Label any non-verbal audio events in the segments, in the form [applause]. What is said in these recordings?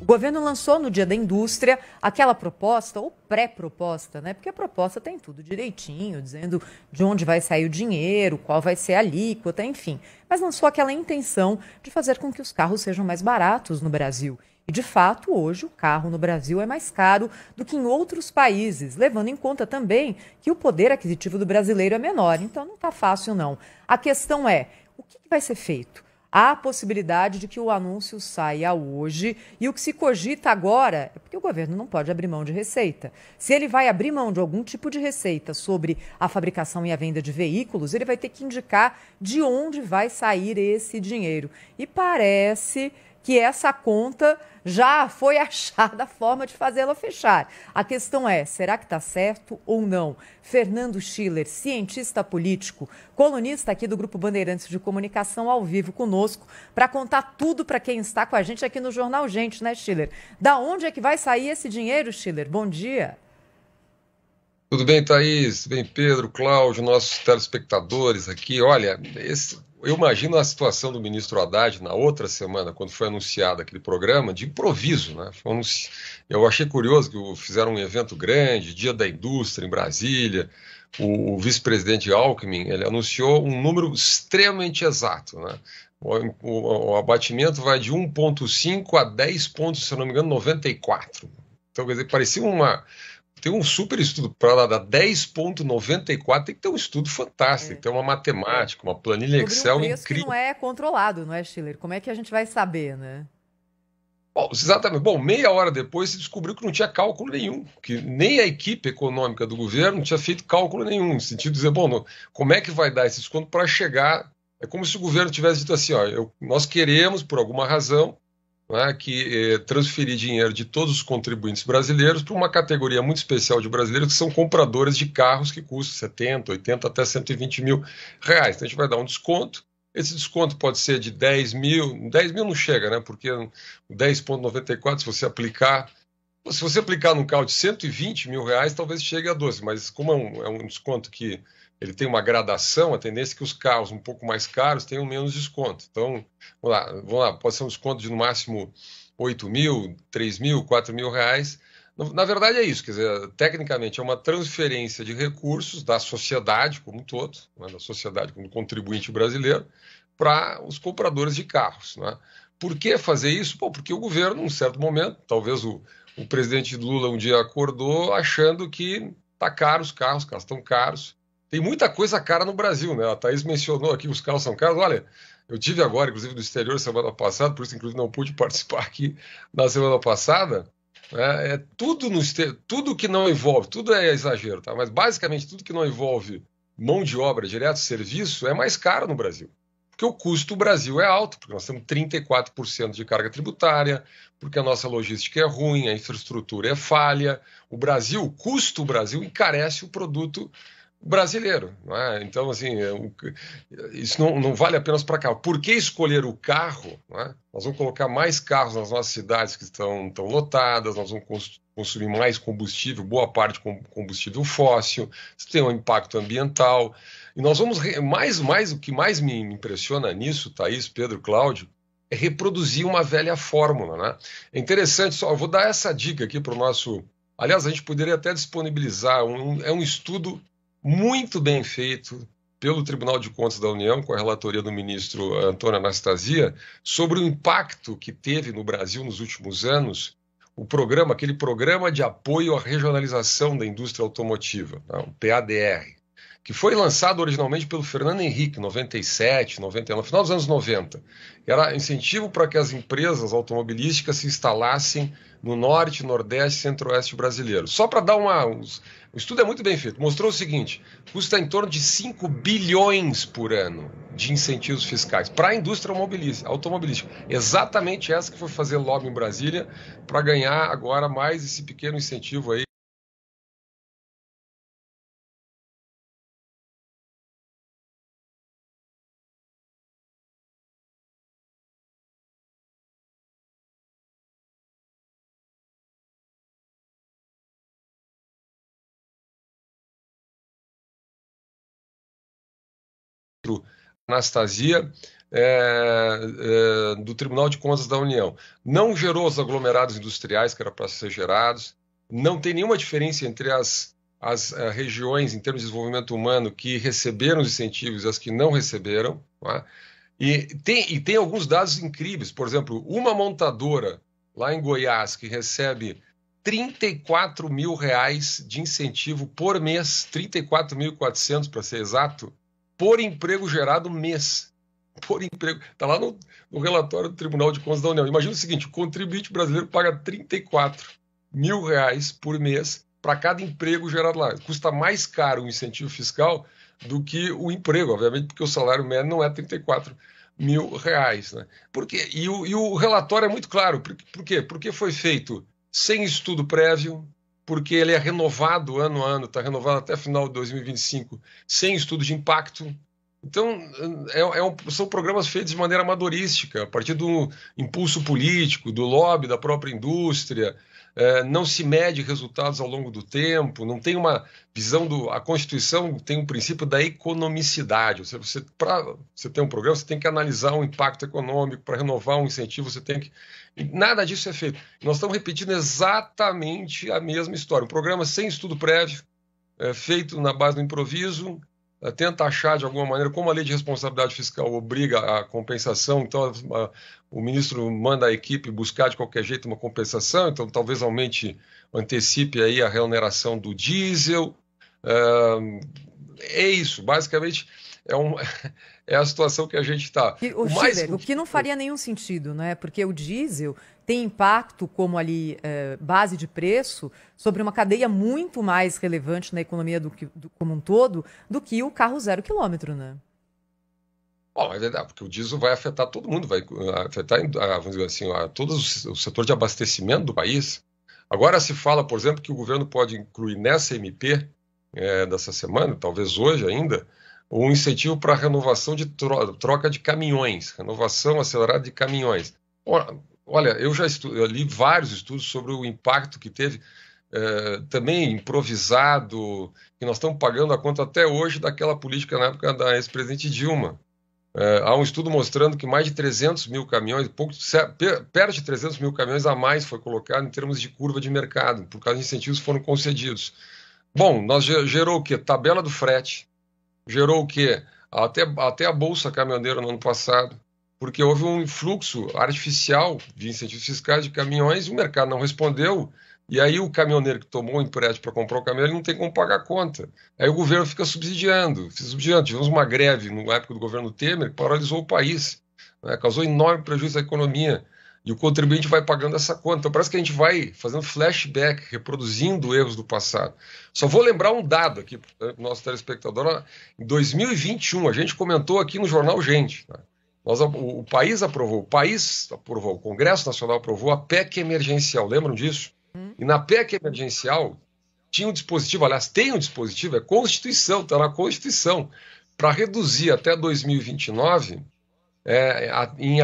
O governo lançou no Dia da Indústria aquela proposta, ou pré-proposta, né? Porque a proposta tem tudo direitinho, dizendo de onde vai sair o dinheiro, qual vai ser a alíquota, enfim. Mas lançou aquela intenção de fazer com que os carros sejam mais baratos no Brasil. E, de fato, hoje o carro no Brasil é mais caro do que em outros países, levando em conta também que o poder aquisitivo do brasileiro é menor. Então, não está fácil, não. A questão é: o que vai ser feito? há a possibilidade de que o anúncio saia hoje. E o que se cogita agora é porque o governo não pode abrir mão de receita. Se ele vai abrir mão de algum tipo de receita sobre a fabricação e a venda de veículos, ele vai ter que indicar de onde vai sair esse dinheiro. E parece que essa conta já foi [laughs] achada a forma de fazê-la fechar. A questão é: será que está certo ou não? Fernando Schiller, cientista político, colunista aqui do Grupo Bandeirantes de Comunicação, ao vivo conosco, para contar tudo para quem está com a gente aqui no Jornal Gente, né, Schiller? Da onde é que vai sair esse dinheiro, Schiller? Bom dia bem, Thaís? Bem, Pedro, Cláudio, nossos telespectadores aqui. Olha, esse, eu imagino a situação do ministro Haddad na outra semana, quando foi anunciado aquele programa, de improviso. Né? Eu achei curioso que fizeram um evento grande, Dia da Indústria em Brasília. O, o vice-presidente Alckmin ele anunciou um número extremamente exato. Né? O, o, o abatimento vai de 1,5 a 10 pontos, se não me engano, 94. Então, quer dizer, parecia uma tem um super estudo para lá da 10.94, tem que ter um estudo fantástico, é. tem uma matemática, uma planilha Sobre Excel um preço incrível. Que não é controlado, não é, Schiller? Como é que a gente vai saber, né? Bom, exatamente. Bom, meia hora depois se descobriu que não tinha cálculo nenhum, que nem a equipe econômica do governo tinha feito cálculo nenhum, no sentido de dizer, bom, não, como é que vai dar esse desconto para chegar? É como se o governo tivesse dito assim, ó, eu, nós queremos, por alguma razão, né, que é, transferir dinheiro de todos os contribuintes brasileiros para uma categoria muito especial de brasileiros que são compradores de carros que custam 70, 80 até 120 mil reais. Então a gente vai dar um desconto. Esse desconto pode ser de 10 mil, 10 mil não chega, né? Porque 10,94 se você aplicar. Se você aplicar num carro de 120 mil reais, talvez chegue a 12, mas como é um, é um desconto que ele tem uma gradação, a tendência é que os carros um pouco mais caros tenham menos desconto. Então, vamos lá, vamos lá pode ser um desconto de no máximo 8 mil, 3 mil, 4 mil reais. Na verdade é isso, quer dizer, tecnicamente é uma transferência de recursos da sociedade como um todo, né, da sociedade como contribuinte brasileiro, para os compradores de carros. Né? Por que fazer isso? Bom, porque o governo, num certo momento, talvez o, o presidente Lula um dia acordou achando que tá caro os carros, os carros estão caros, tem muita coisa cara no Brasil, né? A Thaís mencionou aqui os carros são caros. Olha, eu tive agora, inclusive, do exterior semana passada, por isso, inclusive, não pude [laughs] participar aqui na semana passada. Né? É tudo no tudo que não envolve, tudo é exagero, tá? Mas basicamente tudo que não envolve mão de obra, direto serviço, é mais caro no Brasil. Porque o custo do Brasil é alto, porque nós temos 34% de carga tributária, porque a nossa logística é ruim, a infraestrutura é falha. O Brasil, o custo do Brasil encarece o produto brasileiro. Não é? Então, assim, é isso não, não vale apenas para carro. Por que escolher o carro? É? Nós vamos colocar mais carros nas nossas cidades que estão, estão lotadas, nós vamos consumir mais combustível, boa parte com combustível fóssil, isso tem um impacto ambiental. E nós vamos, mais, mais, o que mais me impressiona nisso, Thaís, Pedro, Cláudio, é reproduzir uma velha fórmula. Né? É interessante, só vou dar essa dica aqui para o nosso. Aliás, a gente poderia até disponibilizar um, é um estudo muito bem feito pelo Tribunal de Contas da União, com a relatoria do ministro Antônio Anastasia, sobre o impacto que teve no Brasil nos últimos anos o programa, aquele programa de apoio à regionalização da indústria automotiva, tá? o PADR que foi lançado originalmente pelo Fernando Henrique, 97, 99, no final dos anos 90. Era incentivo para que as empresas automobilísticas se instalassem no norte, nordeste, centro-oeste brasileiro. Só para dar uma. o estudo é muito bem feito. Mostrou o seguinte: custa em torno de 5 bilhões por ano de incentivos fiscais para a indústria automobilística. Exatamente essa que foi fazer lobby em Brasília para ganhar agora mais esse pequeno incentivo aí ministro Anastasia é, é, do Tribunal de Contas da União. Não gerou os aglomerados industriais que era para ser gerados, não tem nenhuma diferença entre as, as uh, regiões em termos de desenvolvimento humano que receberam os incentivos e as que não receberam. É? e, tem, e tem alguns dados incríveis, por exemplo, uma montadora lá em Goiás que recebe 34 mil reais de incentivo por mês, 34.400 para ser exato, por emprego gerado mês. Por emprego. Está lá no, no, relatório do Tribunal de Contas da União. Imagina o seguinte: o contribuinte brasileiro paga 34 mil reais por mês para cada emprego gerado lá. Custa mais caro o incentivo fiscal do que o emprego, obviamente, porque o salário médio não é 34 mil reais. Né? Porque, e, o, e o relatório é muito claro. Por, por quê? Porque foi feito sem estudo prévio, porque ele é renovado ano a ano, está renovado até final de 2025, sem estudo de impacto. Então, é, é um, são programas feitos de maneira amadorística, a partir do impulso político, do lobby da própria indústria, é, não se mede resultados ao longo do tempo, não tem uma visão do. A Constituição tem um princípio da economicidade. Ou seja, você, para você ter um programa, você tem que analisar o impacto econômico, para renovar um incentivo, você tem que nada disso é feito. Nós estamos repetindo exatamente a mesma história. Um programa sem estudo prévio, é, feito na base do improviso, é, tenta achar de alguma maneira, como a lei de responsabilidade fiscal obriga a compensação, então a, a, o ministro manda a equipe buscar de qualquer jeito uma compensação, então talvez aumente, antecipe aí a remuneração do diesel. É, é isso, basicamente é, um, [laughs] é a situação que a gente está. O, o, mais... o que não faria nenhum sentido, né? Porque o diesel tem impacto como ali é, base de preço sobre uma cadeia muito mais relevante na economia do, do, como um todo do que o carro zero quilômetro, né? Bom, é verdade, porque o diesel vai afetar todo mundo, vai ah, afetar, ah, vamos dizer assim, ah, todo o setor de abastecimento do país. Agora se fala, por exemplo, que o governo pode incluir nessa MP é, dessa semana, talvez hoje ainda, um incentivo para renovação de tro troca de caminhões, renovação acelerada de caminhões. Olha, eu já eu li vários estudos sobre o impacto que teve, eh, também improvisado, que nós estamos pagando a conta até hoje daquela política na época da ex-presidente Dilma. Eh, há um estudo mostrando que mais de 300 mil caminhões, pouco, perto de 300 mil caminhões a mais foi colocado em termos de curva de mercado, por causa de incentivos que foram concedidos. Bom, nós gerou o quê? Tabela do frete, gerou o quê? Até, até a Bolsa Caminhoneira no ano passado, porque houve um influxo artificial de incentivos fiscais de caminhões, e o mercado não respondeu, e aí o caminhoneiro que tomou o empréstimo para comprar o caminhão, ele não tem como pagar a conta. Aí o governo fica subsidiando, subsidiando. Tivemos uma greve na época do governo Temer, que paralisou o país, né? causou enorme prejuízo à economia. E o contribuinte vai pagando essa conta. Então parece que a gente vai fazendo flashback, reproduzindo erros do passado. Só vou lembrar um dado aqui para o eh, nosso telespectador. Em 2021, a gente comentou aqui no jornal Gente. Né? Nós, o, país aprovou, o país aprovou, o Congresso Nacional aprovou a PEC emergencial. Lembram disso? E na PEC emergencial tinha um dispositivo, aliás, tem um dispositivo, é Constituição, está na Constituição, para reduzir até 2029 é, em,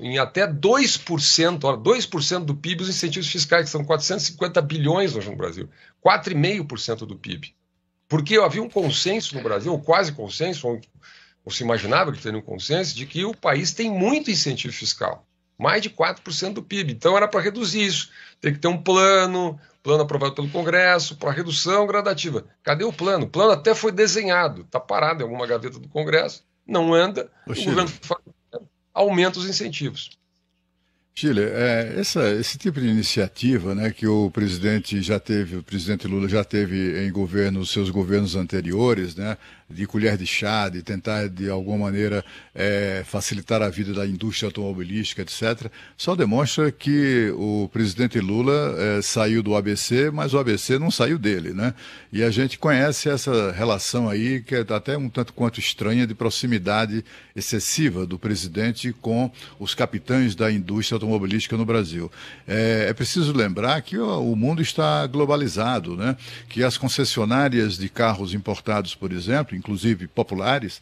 em até 2%, 2% do PIB os incentivos fiscais, que são 450 bilhões hoje no Brasil, 4,5% do PIB. Porque havia um consenso no Brasil, ou quase consenso, ou, ou se imaginava que teria um consenso, de que o país tem muito incentivo fiscal mais de 4% do PIB. Então era para reduzir isso. Tem que ter um plano, plano aprovado pelo Congresso, para redução gradativa. Cadê o plano? O plano até foi desenhado, está parado em alguma gaveta do Congresso, não anda, o, o governo aumenta os incentivos. Chile, é, essa, esse tipo de iniciativa né, que o presidente já teve, o presidente Lula já teve em governos, seus governos anteriores, né, de colher de chá, de tentar de alguma maneira é, facilitar a vida da indústria automobilística, etc., só demonstra que o presidente Lula é, saiu do ABC, mas o ABC não saiu dele, né? E a gente conhece essa relação aí, que é até um tanto quanto estranha, de proximidade excessiva do presidente com os capitães da indústria automobilística no Brasil. É, é preciso lembrar que ó, o mundo está globalizado, né? Que as concessionárias de carros importados, por exemplo, inclusive populares,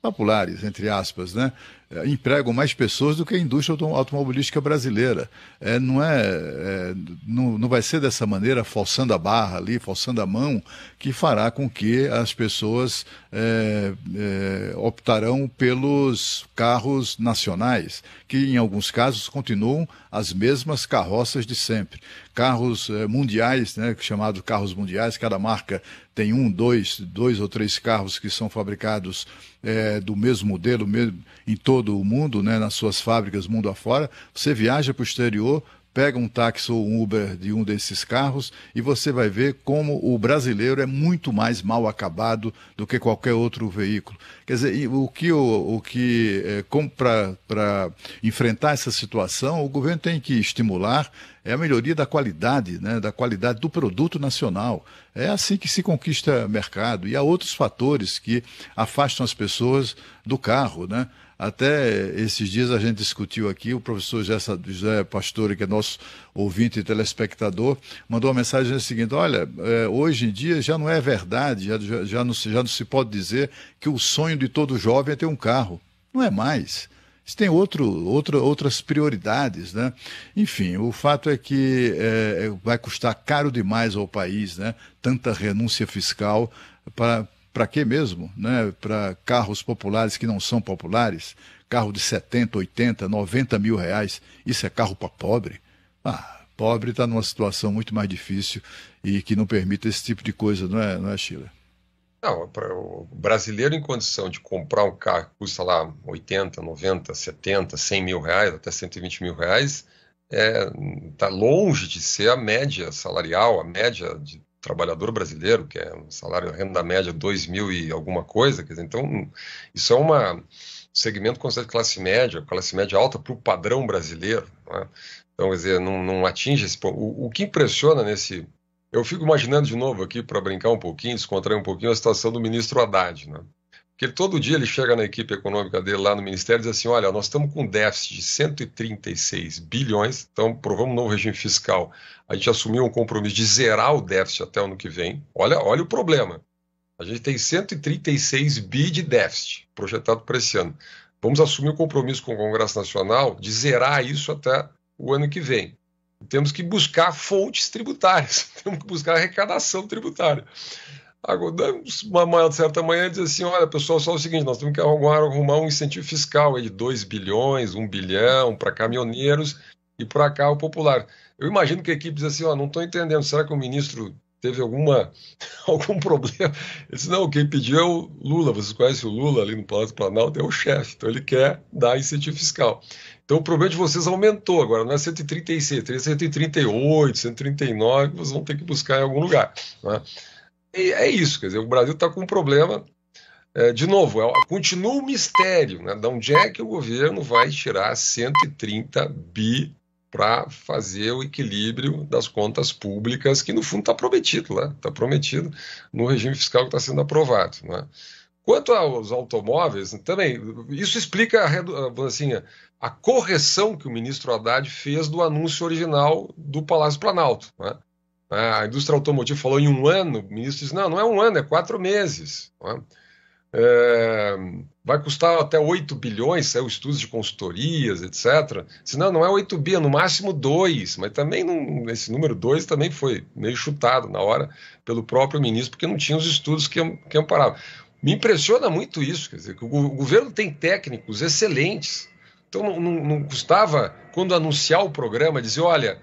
populares, entre aspas, né? Eh, empregam mais pessoas do que a indústria automobilística brasileira. É, não, é, é não, não, vai ser dessa maneira, forçando a barra ali, forçando a mão, que fará com que as pessoas é, é, optarão pelos carros nacionais, que em alguns casos continuam as mesmas carroças de sempre. Carros é, mundiais, né, chamados carros mundiais, cada marca tem um, dois, dois ou três carros que são fabricados é, do mesmo modelo mesmo, em todo o mundo, né, nas suas fábricas mundo afora. Você viaja para o exterior, Pega um táxi ou um Uber de um desses carros e você vai ver como o brasileiro é muito mais mal acabado do que qualquer outro veículo. Quer dizer, o que, o, o que é, eh, para enfrentar essa situação, o governo tem que estimular é a melhoria da qualidade, né, da qualidade do produto nacional. É assim que se conquista mercado. E há outros fatores que afastam as pessoas do carro, né? Até esses dias a gente discutiu aqui, o professor José Pastor que é nosso ouvinte e telespectador, mandou uma mensagem seguinte: olha, é, hoje em dia já não é verdade, já, já, não, já não se pode dizer que o sonho de todo jovem é ter um carro. Não é mais. Isso tem outro, outra, outras prioridades, né? Enfim, o fato é que é, é vai custar caro demais ao país, né? Tanta renúncia fiscal para para quê mesmo? Né? Para carros populares que não são populares? Carro de 70, 80, 90 mil reais, isso é carro para pobre? Ah, pobre está numa situação muito mais difícil e que não permite esse tipo de coisa, não é, não é Sheila? Não, o brasileiro em condição de comprar um carro que custa lá 80, 90, 70, 100 mil reais, até 120 mil reais, está é, tá longe de ser a média salarial, a média de trabalhador brasileiro, que é um salário renda média 2 mil e alguma coisa, quer dizer, então isso é uma segmento considerado classe média, classe média alta para o padrão brasileiro, é? então quer dizer, não, não atinge esse ponto. O, o que impressiona nesse eu fico imaginando de novo aqui, para brincar um pouquinho, descontrair um pouquinho, a situação do ministro Haddad. Né? Porque todo dia ele chega na equipe econômica dele lá no Ministério e diz assim: olha, nós estamos com um déficit de 136 bilhões, então provamos um novo regime fiscal. A gente assumiu um compromisso de zerar o déficit até o ano que vem. Olha, olha o problema. A gente tem 136 bi de déficit projetado para esse ano. Vamos assumir o um compromisso com o Congresso Nacional de zerar isso até o ano que vem. Temos que buscar fontes tributárias, [laughs] temos que buscar arrecadação tributária. Agora, uma manhã certa manhã diz assim: olha, pessoal, só o seguinte, nós temos que arrumar, arrumar um incentivo fiscal aí de 2 bilhões, 1 um bilhão para caminhoneiros e para carro popular. Eu imagino que a equipe diz assim: ó, não estou entendendo, será que o ministro teve alguma, [laughs] algum problema? Ele disse: não, quem pediu é o Lula, vocês conhecem o Lula ali no Palácio do Planalto, é o chefe, então ele quer dar incentivo fiscal. Então o problema de vocês aumentou agora, não é 136, é 138, 139, vocês vão ter que buscar em algum lugar. Né? é isso, quer dizer, o Brasil está com um problema. É, de novo, é, continua o mistério, né? De onde é que o governo vai tirar 130 bi para fazer o equilíbrio das contas públicas, que no fundo está prometido lá, né? está prometido no regime fiscal que está sendo aprovado. Né? Quanto aos automóveis, também, isso explica a, assim, a correção que o ministro Haddad fez do anúncio original do Palácio Planalto. Né? A indústria automotiva falou em um ano, o ministro disse: não, não é um ano, é quatro meses. É? é, vai custar até 8 bilhões, saiu estudos de consultorias, etc. Se não, não é 8 bi, é no máximo 2, mas também não, esse número 2 também foi meio chutado na hora pelo próprio ministro, porque não tinha os estudos que, que amparavam. Me impressiona muito isso, quer dizer, que o, governo tem técnicos excelentes, então não, não, não custava, quando anunciar o programa, dizer, olha,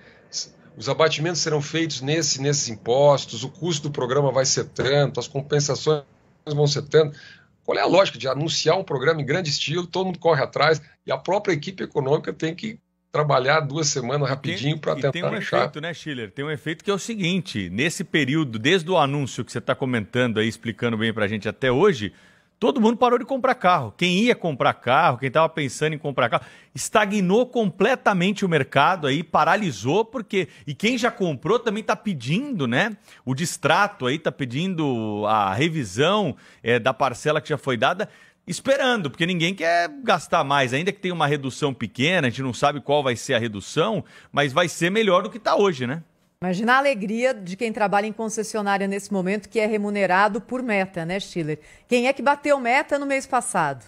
os abatimentos serão feitos nesse, nesses impostos, o custo do programa vai ser tanto, as compensações vão ser tanto. Qual é a lógica de anunciar um programa em grande estilo, todo mundo corre atrás e a própria equipe econômica tem que trabalhar duas semanas rapidinho para tentar tem um achar. efeito, né, Schiller? Tem um efeito que é o seguinte, nesse período, desde o anúncio que você está comentando aí, explicando bem para a gente até hoje, todo mundo parou de comprar carro. Quem ia comprar carro, quem estava pensando em comprar carro, estagnou completamente o mercado aí, paralisou, porque. E quem já comprou também está pedindo, né? O distrato aí, está pedindo a revisão é, da parcela que já foi dada. Esperando, porque ninguém quer gastar mais, ainda que tenha uma redução pequena, a gente não sabe qual vai ser a redução, mas vai ser melhor do que está hoje, né? Imagina a alegria de quem trabalha em concessionária nesse momento que é remunerado por meta, né, Schiller? Quem é que bateu meta no mês passado?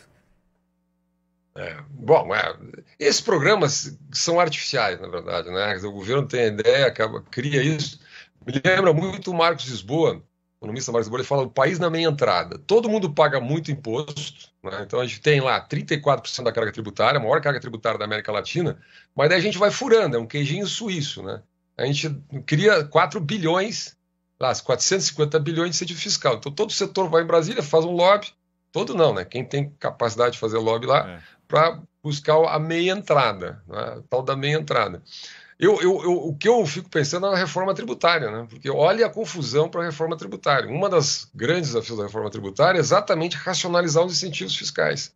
É, bom, é, esses programas são artificiais, na verdade, né? O governo tem a ideia, acaba, cria isso. Me lembra muito o Marcos Lisboa, o economista Marcos Lisboa, ele fala o país na meia entrada. Todo mundo paga muito imposto, né? então a gente tem lá 34% da carga tributária, a maior carga tributária da América Latina, mas daí a gente vai furando, é um queijinho suíço, né? a gente cria 4 bilhões, lá, 450 bilhões de incentivo fiscal. Então todo o setor vai em Brasília, faz um lobby, todo não, né? Quem tem capacidade de fazer lobby lá, é. para buscar a meia entrada, né? a tal da meia entrada. Eu, eu, eu, o que eu fico pensando é na reforma tributária, né? porque olha a confusão para a reforma tributária. Uma das grandes desafios da reforma tributária é exatamente racionalizar os incentivos fiscais.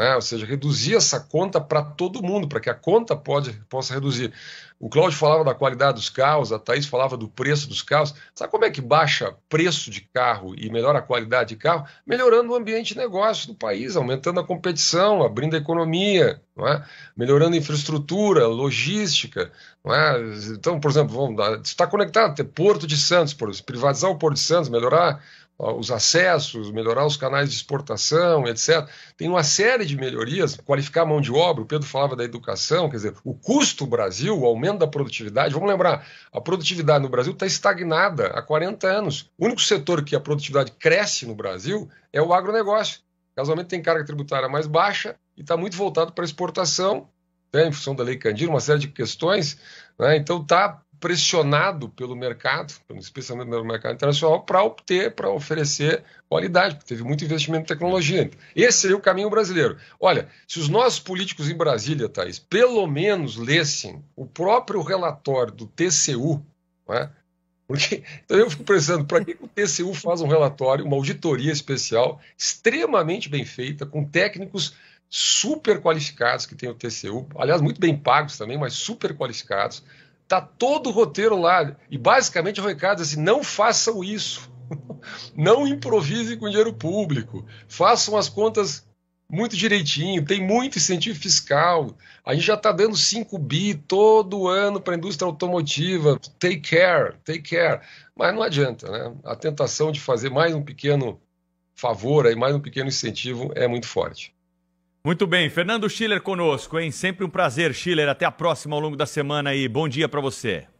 É? Ou seja, reduzir essa conta para todo mundo, para que a conta pode, possa reduzir. O Cláudio falava da qualidade dos carros, a Thaís falava do preço dos carros. Sabe como é que baixa preço de carro e melhora a qualidade de carro? Melhorando o ambiente de negócio do país, aumentando a competição, abrindo a economia, é? melhorando a infraestrutura, logística. É? Então, por exemplo, vamos dar, está conectado, ter Porto de Santos, por exemplo, privatizar o Porto de Santos, melhorar os acessos, melhorar os canais de exportação, etc. Tem uma série de melhorias, qualificar a mão de obra, o Pedro falava da educação, quer dizer, o custo Brasil, o aumento da produtividade, vamos lembrar, a produtividade no Brasil está estagnada há 40 anos. O único setor que a produtividade cresce no Brasil é o agronegócio. Casualmente tem carga tributária mais baixa e está muito voltado para exportação, né, em função da Lei Candir, uma série de questões. Né, então está pressionado pelo mercado, especialmente pelo mercado internacional, para obter, para oferecer qualidade, porque teve muito investimento em tecnologia. Esse seria é o caminho brasileiro. Olha, se os nossos políticos em Brasília, Thaís, pelo menos lessem o próprio relatório do TCU, né? porque então eu fico pensando, para que o TCU faz um relatório, uma auditoria especial, extremamente bem feita, com técnicos super qualificados que tem o TCU, aliás, muito bem pagos também, mas super qualificados, Está todo o roteiro lá. E basicamente o recado é assim: não façam isso. [laughs] Não improvisem com dinheiro público. Façam as contas muito direitinho. Tem muito incentivo fiscal. A gente já está dando 5 bi todo ano para a indústria automotiva. Take care, take care. Mas não adianta, né? A tentação de fazer mais um pequeno favor, aí, mais um pequeno incentivo é muito forte. Muito bem, Fernando Schiller conosco, hein? Sempre um prazer, Schiller. Até a próxima ao longo da semana e bom dia para você.